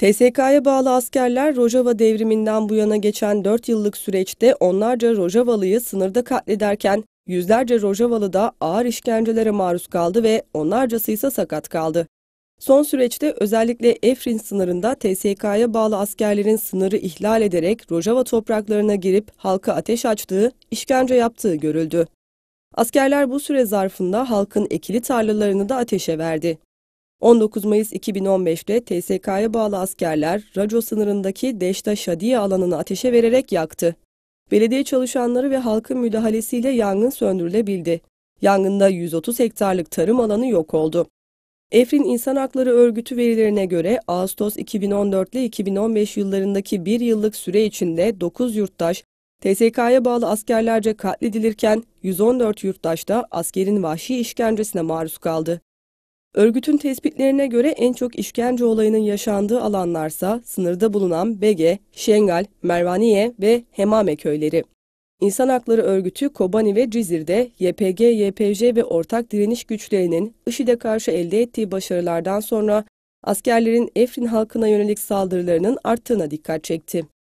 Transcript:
TSK'ya bağlı askerler Rojava devriminden bu yana geçen 4 yıllık süreçte onlarca Rojavalı'yı sınırda katlederken yüzlerce Rojavalı da ağır işkencelere maruz kaldı ve onlarcası ise sakat kaldı. Son süreçte özellikle Efrin sınırında TSK'ya bağlı askerlerin sınırı ihlal ederek Rojava topraklarına girip halka ateş açtığı, işkence yaptığı görüldü. Askerler bu süre zarfında halkın ekili tarlalarını da ateşe verdi. 19 Mayıs 2015'te TSK'ya bağlı askerler Raco sınırındaki Deşta Şadiye alanını ateşe vererek yaktı. Belediye çalışanları ve halkın müdahalesiyle yangın söndürülebildi. Yangında 130 hektarlık tarım alanı yok oldu. Efrin İnsan Hakları Örgütü verilerine göre Ağustos 2014 ile 2015 yıllarındaki bir yıllık süre içinde 9 yurttaş TSK'ya bağlı askerlerce katledilirken 114 yurttaş da askerin vahşi işkencesine maruz kaldı. Örgütün tespitlerine göre en çok işkence olayının yaşandığı alanlarsa sınırda bulunan Bege, Şengal, Mervaniye ve Hemame köyleri. İnsan Hakları Örgütü Kobani ve Cizir'de YPG, YPJ ve ortak direniş güçlerinin IŞİD'e karşı elde ettiği başarılardan sonra askerlerin Efrin halkına yönelik saldırılarının arttığına dikkat çekti.